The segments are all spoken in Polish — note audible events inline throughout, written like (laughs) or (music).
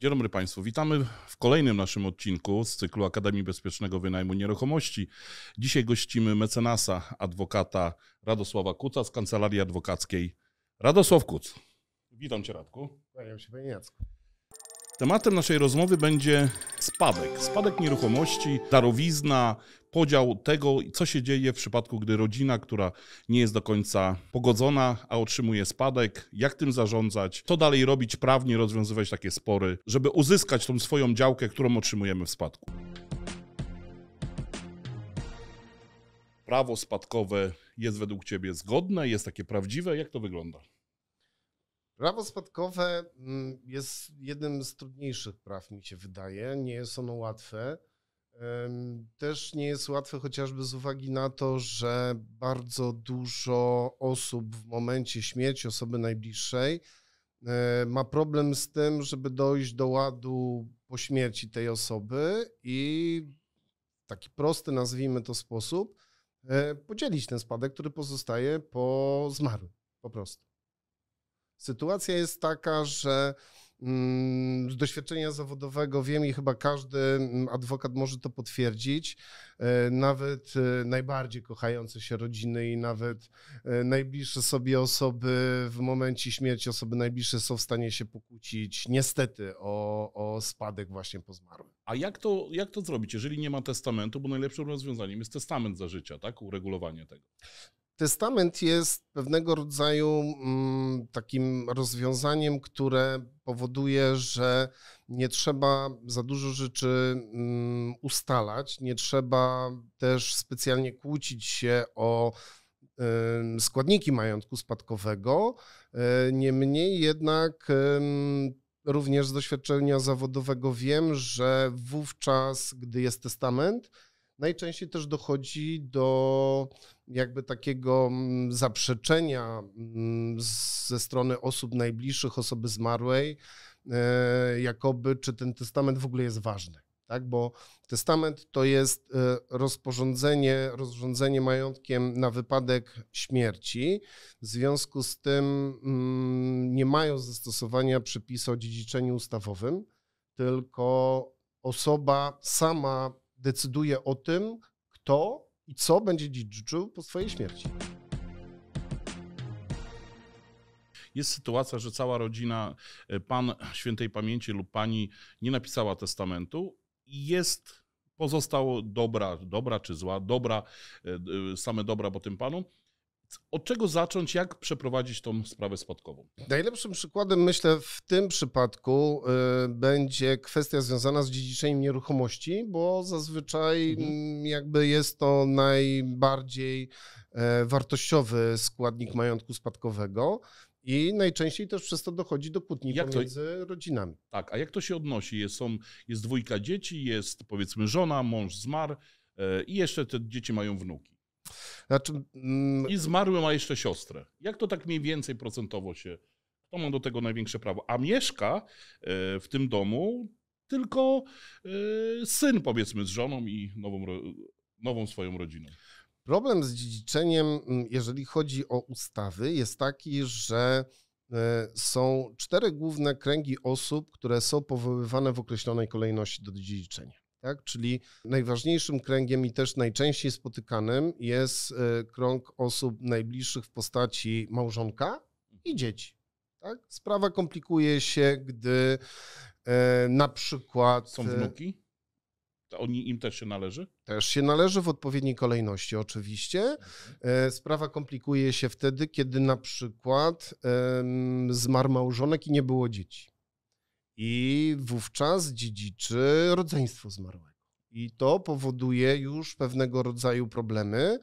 Dzień dobry Państwu, witamy w kolejnym naszym odcinku z cyklu Akademii Bezpiecznego Wynajmu Nieruchomości. Dzisiaj gościmy mecenasa, adwokata Radosława Kuca z Kancelarii Adwokackiej. Radosław Kuc. Witam Cię Radku. Kłaniam się Panie Jacku. Tematem naszej rozmowy będzie spadek. Spadek nieruchomości, darowizna, podział tego, co się dzieje w przypadku, gdy rodzina, która nie jest do końca pogodzona, a otrzymuje spadek, jak tym zarządzać, co dalej robić prawnie, rozwiązywać takie spory, żeby uzyskać tą swoją działkę, którą otrzymujemy w spadku. Prawo spadkowe jest według Ciebie zgodne, jest takie prawdziwe? Jak to wygląda? Prawo spadkowe mm, jest jednym z trudniejszych praw, mi się wydaje. Nie jest ono łatwe. Też nie jest łatwe chociażby z uwagi na to, że bardzo dużo osób w momencie śmierci osoby najbliższej e, ma problem z tym, żeby dojść do ładu po śmierci tej osoby i w taki prosty, nazwijmy to sposób, e, podzielić ten spadek, który pozostaje po zmarłym, po prostu. Sytuacja jest taka, że mm, z doświadczenia zawodowego wiem i chyba każdy mm, adwokat może to potwierdzić. E, nawet e, najbardziej kochające się rodziny i nawet e, najbliższe sobie osoby w momencie śmierci osoby najbliższe są w stanie się pokłócić niestety o, o spadek właśnie po zmarłym. A jak to, jak to zrobić, jeżeli nie ma testamentu? Bo najlepszym rozwiązaniem jest testament za życia, tak? Uregulowanie tego. Testament jest pewnego rodzaju mm, takim rozwiązaniem, które powoduje, że nie trzeba za dużo rzeczy mm, ustalać, nie trzeba też specjalnie kłócić się o składniki majątku spadkowego. E, niemniej jednak również z doświadczenia zawodowego wiem, że wówczas, gdy jest testament, najczęściej też dochodzi do jakby takiego mm, zaprzeczenia mm, ze strony osób najbliższych osoby zmarłej, e, jakoby czy ten testament w ogóle jest ważny. Tak, bo testament to jest e, rozporządzenie, rozrządzenie majątkiem na wypadek śmierci. W związku z tym mm, nie mają zastosowania przepisy o dziedziczeniu ustawowym, tylko osoba sama decyduje o tym, kto i co będzie dziedziczył po swojej śmierci. Jest sytuacja, że cała rodzina, e, pan świętej pamięci lub pani nie napisała testamentu i jest pozostało dobra, dobra czy zła, dobra, e, e, same dobra po tym panu, od czego zacząć, jak przeprowadzić tą sprawę spadkową? Najlepszym przykładem, myślę, w tym przypadku y, będzie kwestia związana z dziedziczeniem nieruchomości, bo zazwyczaj mhm. jakby jest to najbardziej e, wartościowy składnik majątku spadkowego. I najczęściej też przez to dochodzi do kłótni jak pomiędzy to, rodzinami. Tak, a jak to się odnosi? Jest, są, jest dwójka dzieci, jest powiedzmy żona, mąż zmarł e, i jeszcze te dzieci mają wnuki. Znaczy, mm... I zmarły ma jeszcze siostrę. Jak to tak mniej więcej procentowo się... Kto ma do tego największe prawo? A mieszka e, w tym domu tylko e, syn, powiedzmy, z żoną i nową, nową swoją rodziną. Problem z dziedziczeniem, mm, jeżeli chodzi o ustawy, jest taki, że e, są cztery główne kręgi osób, które są powoływane w określonej kolejności do dziedziczenia tak? Czyli najważniejszym kręgiem i też najczęściej spotykanym jest e, krąg osób najbliższych w postaci małżonka i dzieci. Tak? Sprawa komplikuje się, gdy e, na przykład. Są wnuki? To oni im też się należy? Też się należy w odpowiedniej kolejności, oczywiście. E, sprawa komplikuje się wtedy, kiedy na przykład um, zmarł małżonek i nie było dzieci. I wówczas dziedziczy rodzeństwo zmarłego. I to powoduje już pewnego rodzaju problemy,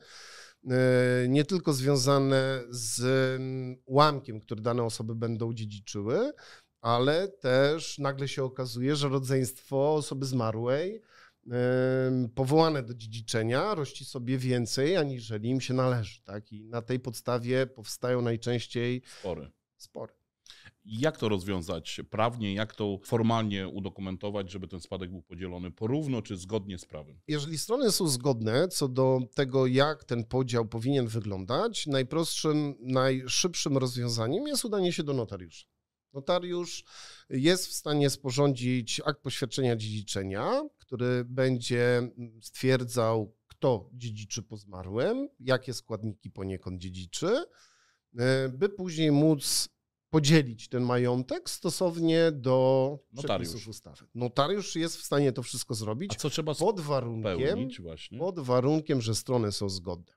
e, nie tylko związane z mm, ułamkiem, który dane osoby będą dziedziczyły, ale też nagle się okazuje, że rodzeństwo osoby zmarłej powołane do dziedziczenia rości sobie więcej, aniżeli im się należy. Tak? I na tej podstawie powstają najczęściej spory. spory. Jak to rozwiązać prawnie, jak to formalnie udokumentować, żeby ten spadek był podzielony porówno czy zgodnie z prawem? Jeżeli strony są zgodne co do tego, jak ten podział powinien wyglądać, najprostszym, najszybszym rozwiązaniem jest udanie się do notariusza. Notariusz jest w stanie sporządzić akt poświadczenia dziedziczenia, który będzie stwierdzał, kto dziedziczy po zmarłym, jakie składniki poniekąd dziedziczy, e, by później móc podzielić ten majątek stosownie do Notariusz. przepisów ustawy. Notariusz jest w stanie to wszystko zrobić. A co trzeba pod warunkiem, właśnie? Pod warunkiem, że strony są zgodne.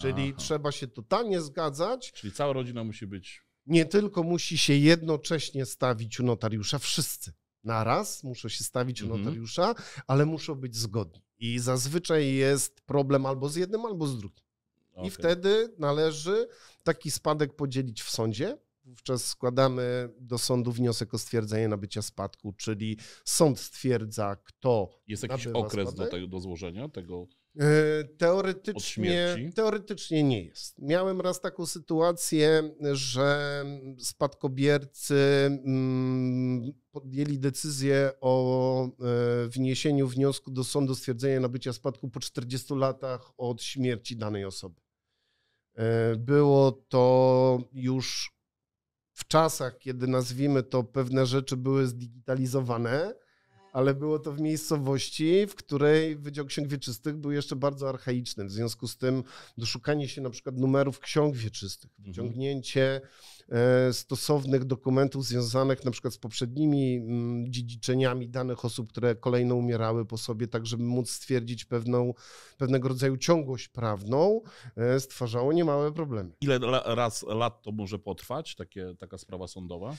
Czyli Aha. trzeba się totalnie zgadzać. Czyli cała rodzina musi być. Nie tylko musi się jednocześnie stawić u notariusza, wszyscy naraz muszą się stawić u mhm. notariusza, mhm. ale muszą być zgodni. I zazwyczaj jest problem albo z jednym, albo z drugim. Okay. I wtedy należy taki spadek podzielić w sądzie wówczas składamy do sądu wniosek o stwierdzenie nabycia spadku, czyli sąd stwierdza, kto. Jest jakiś okres spadek. do, tego, do złożenia tego. E, teoretycznie, teoretycznie nie jest. Miałem raz taką sytuację, że spadkobiercy mm, podjęli decyzję o e, wniesieniu wniosku do sądu stwierdzenia nabycia spadku po 40 latach od śmierci danej osoby. E, było to już w czasach, kiedy nazwijmy to, pewne rzeczy były zdigitalizowane, ale było to w miejscowości, w której Wydział Ksiąg Wieczystych był jeszcze bardzo archaiczny. W związku z tym doszukanie się na przykład numerów ksiąg wieczystych, mhm. wyciągnięcie e, stosownych dokumentów związanych na przykład z poprzednimi mm, dziedziczeniami danych osób, które kolejno umierały po sobie, tak żeby móc stwierdzić pewną, pewnego rodzaju ciągłość prawną, e, stwarzało niemałe problemy. Ile raz, lat to może potrwać, takie, taka sprawa sądowa?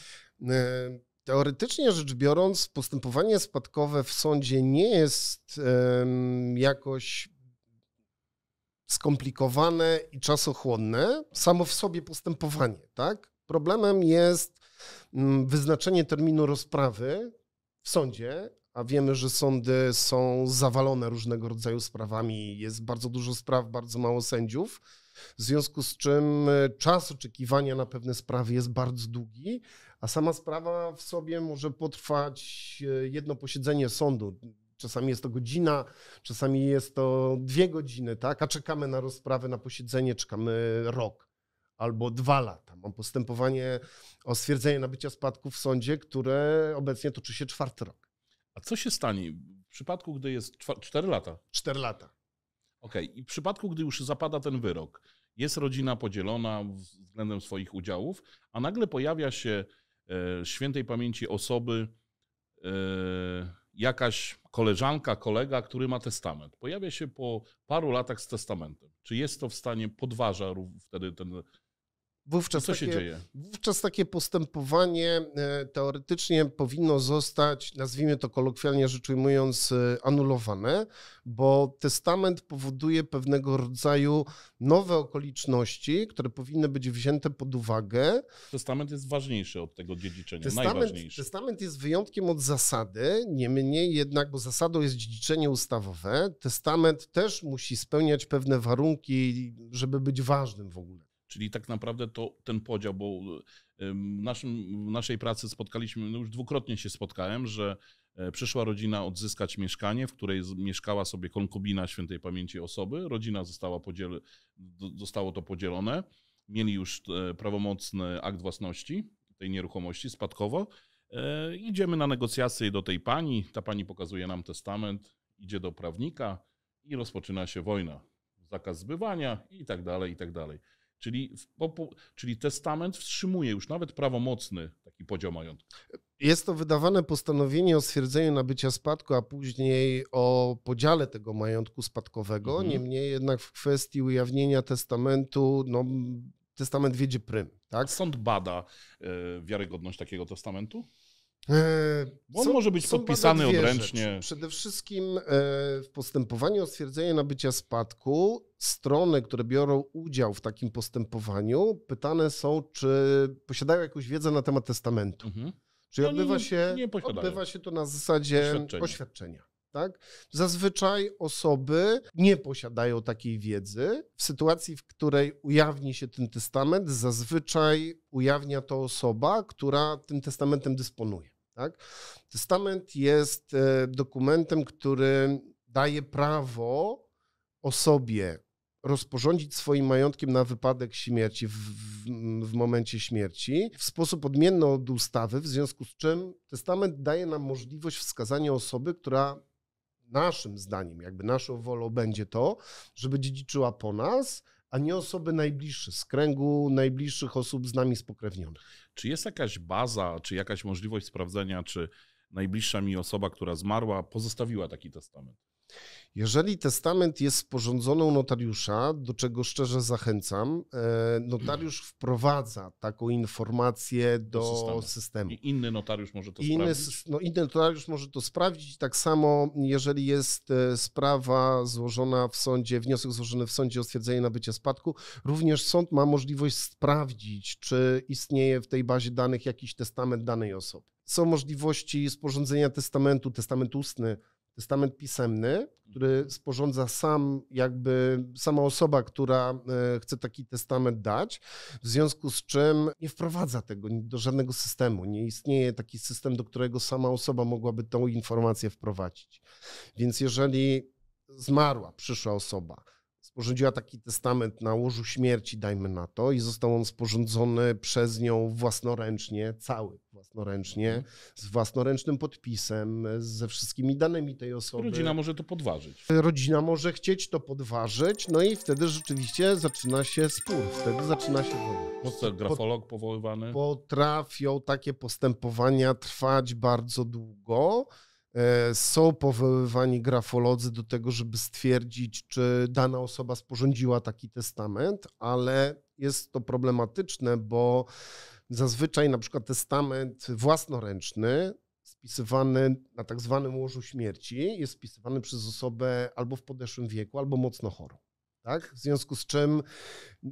E, Teoretycznie rzecz biorąc, postępowanie spadkowe w sądzie nie jest um, jakoś skomplikowane i czasochłonne, samo w sobie postępowanie, tak? Problemem jest um, wyznaczenie terminu rozprawy w sądzie, a wiemy, że sądy są zawalone różnego rodzaju sprawami, jest bardzo dużo spraw, bardzo mało sędziów. W związku z czym e, czas oczekiwania na pewne sprawy jest bardzo długi, a sama sprawa w sobie może potrwać e, jedno posiedzenie sądu. Czasami jest to godzina, czasami jest to dwie godziny, tak? A czekamy na rozprawę, na posiedzenie, czekamy rok albo dwa lata. Mam postępowanie o stwierdzenie nabycia spadku w sądzie, które obecnie toczy się czwarty rok. A co się stanie w przypadku, gdy jest cztery lata? Cztery lata. Okej, okay. i w przypadku, gdy już zapada ten wyrok, jest rodzina podzielona względem swoich udziałów, a nagle pojawia się E, świętej pamięci osoby e, jakaś koleżanka, kolega, który ma testament. Pojawia się po paru latach z testamentem. Czy jest to w stanie, podważa wtedy ten Wówczas co takie, się dzieje? Wówczas takie postępowanie e, teoretycznie powinno zostać, nazwijmy to kolokwialnie rzecz ujmując, e, anulowane, bo testament powoduje pewnego rodzaju nowe okoliczności, które powinny być wzięte pod uwagę. Testament jest ważniejszy od tego dziedziczenia, testament, najważniejszy. Testament jest wyjątkiem od zasady, niemniej jednak, bo zasadą jest dziedziczenie ustawowe, testament też musi spełniać pewne warunki, żeby być ważnym w ogóle. Czyli tak naprawdę to ten podział, bo w, naszym, w naszej pracy spotkaliśmy, no już dwukrotnie się spotkałem, że e, przyszła rodzina odzyskać mieszkanie, w której mieszkała sobie konkubina świętej pamięci osoby. Rodzina została podziel, zostało to podzielone. Mieli już e, prawomocny akt własności tej nieruchomości spadkowo. E, idziemy na negocjacje do tej pani. Ta pani pokazuje nam testament, idzie do prawnika i rozpoczyna się wojna. Zakaz zbywania i tak dalej, i tak dalej. Czyli, czyli testament wstrzymuje już nawet prawomocny taki podział majątku. Jest to wydawane postanowienie o stwierdzeniu nabycia spadku, a później o podziale tego majątku spadkowego. Mhm. Niemniej jednak w kwestii ujawnienia testamentu, no, testament wiedzie prym. Tak? sąd bada e, wiarygodność takiego testamentu? E, On są, może być podpisany odręcznie. Rzeczy. Przede wszystkim e, w postępowaniu o stwierdzenie nabycia spadku strony, które biorą udział w takim postępowaniu, pytane są, czy posiadają jakąś wiedzę na temat testamentu. Mhm. Czyli no odbywa, się, odbywa się to na zasadzie poświadczenia, oświadczenia. Tak? Zazwyczaj osoby nie posiadają takiej wiedzy. W sytuacji, w której ujawni się ten testament, zazwyczaj ujawnia to osoba, która tym testamentem dysponuje. Tak? Testament jest e, dokumentem, który daje prawo osobie rozporządzić swoim majątkiem na wypadek śmierci w, w, w, momencie śmierci w sposób odmienny od ustawy, w związku z czym testament daje nam możliwość wskazania osoby, która naszym zdaniem, jakby naszą wolą będzie to, żeby dziedziczyła po nas, a nie osoby najbliższe, z kręgu najbliższych osób z nami spokrewnionych. Czy jest jakaś baza, czy jakaś możliwość sprawdzenia, czy najbliższa mi osoba, która zmarła, pozostawiła taki testament? Jeżeli testament jest u notariusza, do czego szczerze zachęcam, e, notariusz wprowadza taką informację do, do systemu. I inny notariusz może to inny, sprawdzić. No, inny notariusz może to sprawdzić. Tak samo, jeżeli jest e, sprawa złożona w sądzie, wniosek złożony w sądzie o stwierdzenie nabycia spadku, również sąd ma możliwość sprawdzić, czy istnieje w tej bazie danych jakiś testament danej osoby. Są możliwości sporządzenia testamentu, testament ustny, testament pisemny, mhm. który sporządza sam, jakby sama osoba, która e, chce taki testament dać, w związku z czym nie wprowadza tego do żadnego systemu. Nie istnieje taki system, do którego sama osoba mogłaby tą informację wprowadzić. Więc jeżeli zmarła przyszła osoba, sporządziła taki testament na łożu śmierci, dajmy na to, i został on sporządzony przez nią własnoręcznie, cały własnoręcznie, mhm. z własnoręcznym podpisem, ze wszystkimi danymi tej osoby. Rodzina może to podważyć. Rodzina może chcieć to podważyć, no i wtedy rzeczywiście zaczyna się spór, wtedy zaczyna się wojna. Po co grafolog powoływany? Potrafią takie postępowania trwać bardzo długo. E, są powoływani grafolodzy do tego, żeby stwierdzić, czy dana osoba sporządziła taki testament, ale jest to problematyczne, bo zazwyczaj na przykład testament własnoręczny spisywany na tak zwanym łożu śmierci jest spisywany przez osobę albo w podeszłym wieku, albo mocno chorą. Tak? W związku z czym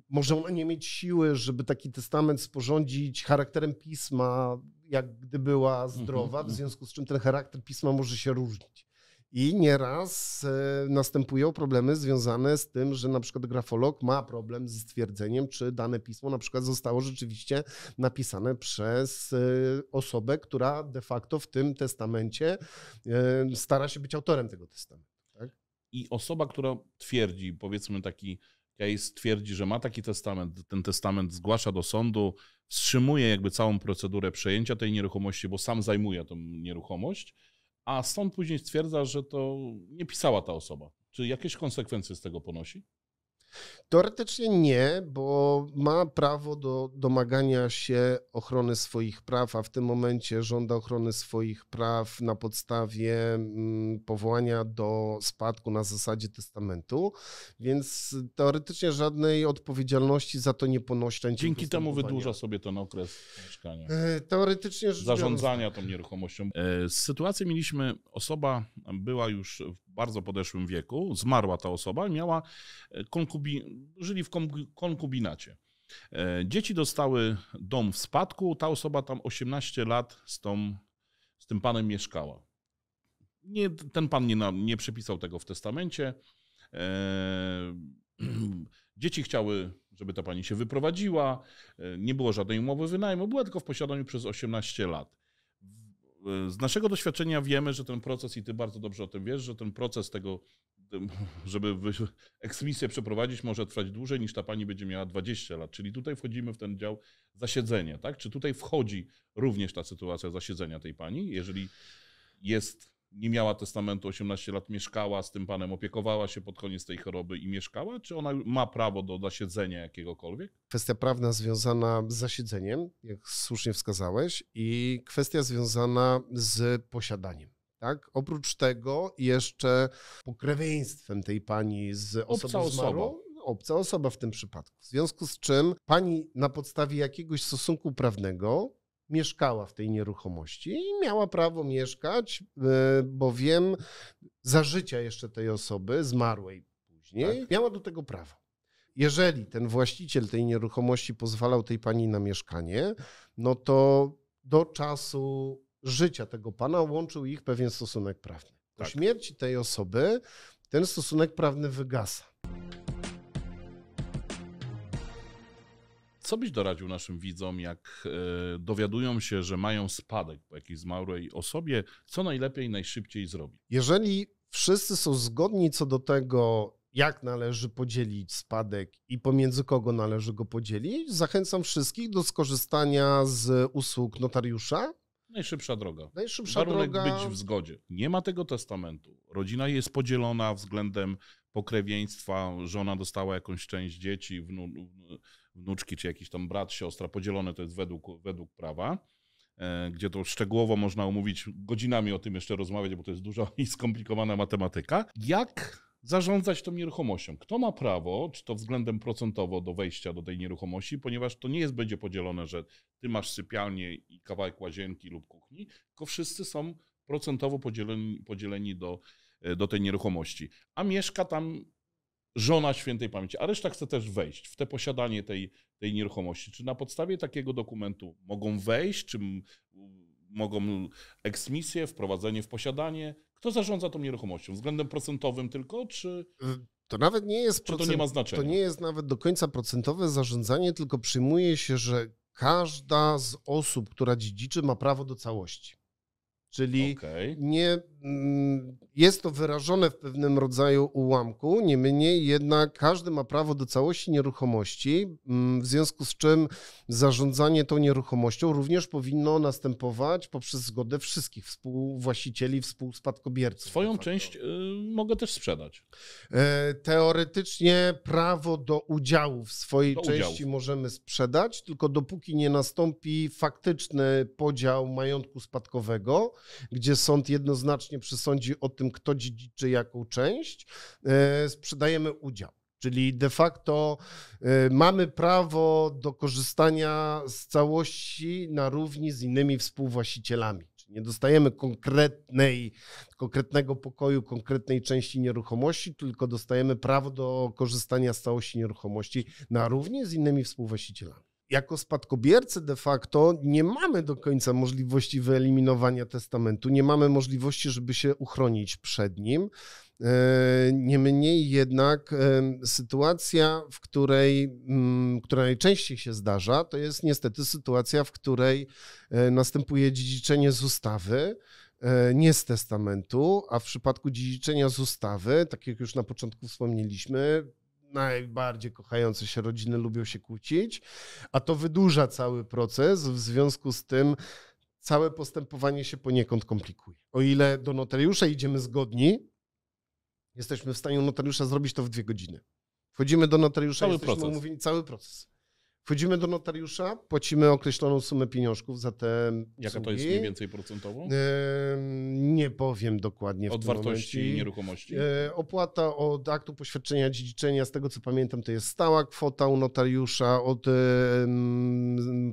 może ona nie mieć siły, żeby taki testament sporządzić charakterem pisma, jak gdy była mhm, zdrowa, w mhm. związku z czym ten charakter pisma może się różnić. I nieraz e, następują problemy związane z tym, że na przykład grafolog ma problem z stwierdzeniem, czy dane pismo na przykład zostało rzeczywiście napisane przez e, osobę, która de facto w tym testamencie e, stara się być autorem tego testamentu. I osoba, która twierdzi, powiedzmy taki case, twierdzi, że ma taki testament, ten testament zgłasza do sądu, wstrzymuje jakby całą procedurę przejęcia tej nieruchomości, bo sam zajmuje tą nieruchomość, a sąd później stwierdza, że to nie pisała ta osoba. Czy jakieś konsekwencje z tego ponosi? Teoretycznie nie, bo ma prawo do domagania się ochrony swoich praw, a w tym momencie żąda ochrony swoich praw na podstawie mm, powołania do spadku na zasadzie testamentu, więc teoretycznie żadnej odpowiedzialności za to nie ponosi. Dzięki temu wydłuża sobie ten okres mieszkania. E, teoretycznie rzecz Zarządzania tą nieruchomością. E, Sytuację mieliśmy, osoba była już w bardzo podeszłym wieku, zmarła ta osoba i miała e, konkubinację konkubi, żyli w konkubinacie. E, dzieci dostały dom w spadku, ta osoba tam 18 lat z, tą, z tym panem mieszkała. Nie, ten pan nie, nie przepisał tego w testamencie. E, (clears throat) dzieci chciały, żeby ta pani się wyprowadziła. E, nie było żadnej umowy wynajmu, była tylko w posiadaniu przez 18 lat. Y, z naszego doświadczenia wiemy, że ten proces, i ty bardzo dobrze o tym wiesz, że ten proces tego, (laughs) żeby eksmisję przeprowadzić, może trwać dłużej niż ta pani będzie miała 20 lat. Czyli tutaj wchodzimy w ten dział zasiedzenia, tak? Czy tutaj wchodzi również ta sytuacja zasiedzenia tej pani, jeżeli jest nie miała testamentu 18 lat, mieszkała z tym panem, opiekowała się pod koniec tej choroby i mieszkała? Czy ona ma prawo do zasiedzenia jakiegokolwiek? Kwestia prawna związana z zasiedzeniem, jak słusznie wskazałeś, i kwestia związana z posiadaniem. Tak? Oprócz tego jeszcze pokrewieństwem tej pani z osobą Obca zmarłą, obca osoba w tym przypadku. W związku z czym pani na podstawie jakiegoś stosunku prawnego mieszkała w tej nieruchomości i miała prawo mieszkać, y, bowiem za życia jeszcze tej osoby, zmarłej później, tak. miała do tego prawo. Jeżeli ten właściciel tej nieruchomości pozwalał tej pani na mieszkanie, no to do czasu życia tego pana łączył ich pewien stosunek prawny. Po tak. śmierci tej osoby ten stosunek prawny wygasa. co byś doradził naszym widzom, jak e, dowiadują się, że mają spadek po jakiejś zmarłej osobie, co najlepiej, najszybciej zrobić? Jeżeli wszyscy są zgodni co do tego, jak należy podzielić spadek i pomiędzy kogo należy go podzielić, zachęcam wszystkich do skorzystania z usług notariusza. Najszybsza droga. Najszybsza Warunek droga... być w zgodzie. Nie ma tego testamentu. Rodzina jest podzielona względem pokrewieństwa, żona dostała jakąś część dzieci, wnu, wnuczki czy jakiś tam brat, siostra, podzielone to jest według, według prawa, e, gdzie to szczegółowo można omówić, godzinami o tym jeszcze rozmawiać, bo to jest duża i skomplikowana matematyka. Jak zarządzać tą nieruchomością. Kto ma prawo, czy to względem procentowo do wejścia do tej nieruchomości, ponieważ to nie jest będzie podzielone, że ty masz sypialnię i kawałek łazienki lub kuchni, tylko wszyscy są procentowo podzieleni, podzieleni do E, do tej nieruchomości. A mieszka tam żona świętej pamięci, a reszta chce też wejść w te posiadanie tej, tej nieruchomości. Czy na podstawie takiego dokumentu mogą wejść, czy mogą eksmisję, wprowadzenie w posiadanie? Kto zarządza tą nieruchomością? Względem procentowym tylko, czy... To nawet nie jest procent... to nie ma znaczenia. To nie jest nawet do końca procentowe zarządzanie, tylko przyjmuje się, że każda z osób, która dziedziczy, ma prawo do całości. Czyli okay. nie jest to wyrażone w pewnym rodzaju ułamku, niemniej jednak każdy ma prawo do całości nieruchomości, mm, w związku z czym zarządzanie tą nieruchomością również powinno następować poprzez zgodę wszystkich współwłaścicieli, współspadkobierców. Swoją część y, mogę też sprzedać. E, teoretycznie prawo do udziału w swojej do części udziału. możemy sprzedać, tylko dopóki nie nastąpi faktyczny podział majątku spadkowego, gdzie sąd jednoznacznie ostatecznie przysądzi o tym, kto dziedziczy jaką część, e, sprzedajemy udział. Czyli de facto e, mamy prawo do korzystania z całości na równi z innymi współwłaścicielami. Czyli nie dostajemy konkretnej, konkretnego pokoju, konkretnej części nieruchomości, tylko dostajemy prawo do korzystania z całości nieruchomości na równi z innymi współwłaścicielami jako spadkobiercy de facto nie mamy do końca możliwości wyeliminowania testamentu, nie mamy możliwości, żeby się uchronić przed nim. E, niemniej jednak e, sytuacja, w której, mm, która najczęściej się zdarza, to jest niestety sytuacja, w której e, następuje dziedziczenie z ustawy, nie z testamentu, a w przypadku dziedziczenia z ustawy, tak jak już na początku wspomnieliśmy, najbardziej kochające się rodziny lubią się kłócić, a to wydłuża cały proces, w związku z tym całe postępowanie się poniekąd komplikuje. O ile do notariusza idziemy zgodni, jesteśmy w stanie notariusza zrobić to w dwie godziny. Wchodzimy do notariusza, cały jesteśmy proces. umówieni, cały proces. Wchodzimy do notariusza, płacimy określoną sumę pieniążków za te. Jaka to jest mniej więcej procentowo? E, nie powiem dokładnie. Od wartości momencie. nieruchomości. E, opłata od aktu poświadczenia dziedziczenia, z tego co pamiętam, to jest stała kwota u notariusza. Od e,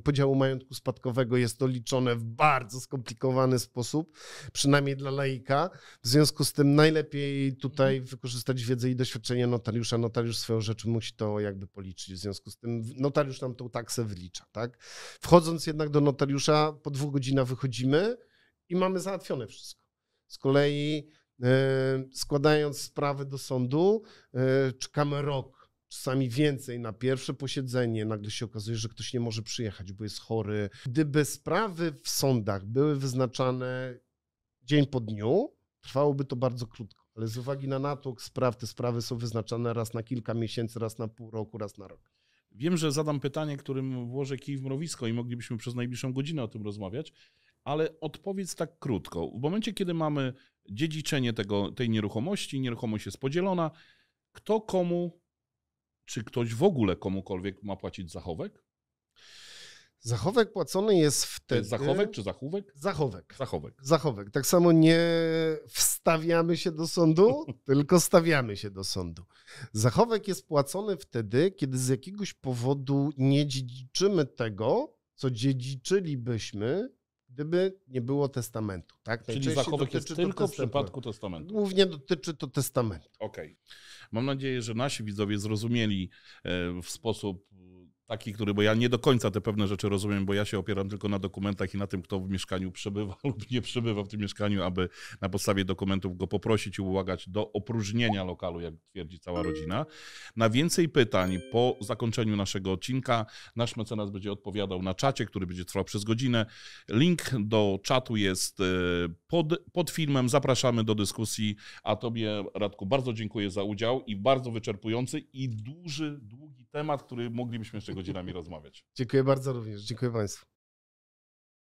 podziału majątku spadkowego jest to liczone w bardzo skomplikowany sposób, przynajmniej dla laika. W związku z tym najlepiej tutaj mhm. wykorzystać wiedzę i doświadczenie notariusza. Notariusz swoją rzecz musi to jakby policzyć. W związku z tym notariusz tam nam tą taksę wlicza. Tak? Wchodząc jednak do notariusza, po dwóch godzinach wychodzimy i mamy załatwione wszystko. Z kolei e, składając sprawy do sądu, e, czekamy rok czasami więcej na pierwsze posiedzenie, nagle się okazuje, że ktoś nie może przyjechać, bo jest chory. Gdyby sprawy w sądach były wyznaczane dzień po dniu, trwałoby to bardzo krótko. Ale z uwagi na natłok spraw, te sprawy są wyznaczane raz na kilka miesięcy, raz na pół roku, raz na rok. Wiem, że zadam pytanie, którym włożę kij w mrowisko i moglibyśmy przez najbliższą godzinę o tym rozmawiać, ale odpowiedz tak krótko. W momencie, kiedy mamy dziedziczenie tego, tej nieruchomości, nieruchomość jest podzielona, kto komu, czy ktoś w ogóle komukolwiek ma płacić zachowek? Zachowek płacony jest wtedy. Jest zachowek czy zachówek? Zachowek. Zachowek. Zachowek. Tak samo nie wstawiamy się do sądu, (laughs) tylko stawiamy się do sądu. Zachowek jest płacony wtedy, kiedy z jakiegoś powodu nie dziedziczymy tego, co dziedziczylibyśmy, gdyby nie było testamentu. Tak? Czyli zachowek jest tylko w przypadku testamentu. Głównie dotyczy to testamentu. Okej. Okay. Mam nadzieję, że nasi widzowie zrozumieli e, w sposób taki, który, bo ja nie do końca te pewne rzeczy rozumiem, bo ja się opieram tylko na dokumentach i na tym, kto w mieszkaniu przebywa (laughs) lub nie przebywa w tym mieszkaniu, aby na podstawie dokumentów go poprosić i ułagać do opróżnienia lokalu, jak twierdzi cała rodzina. Na więcej pytań po zakończeniu naszego odcinka nasz mecenas będzie odpowiadał na czacie, który będzie trwał przez godzinę. Link do czatu jest e, pod, pod filmem. Zapraszamy do dyskusji, a Tobie Radku bardzo dziękuję za udział i bardzo wyczerpujący i duży, długi temat, który moglibyśmy jeszcze godzinami (laughs) rozmawiać. Dziękuję bardzo również. Dziękuję Państwu.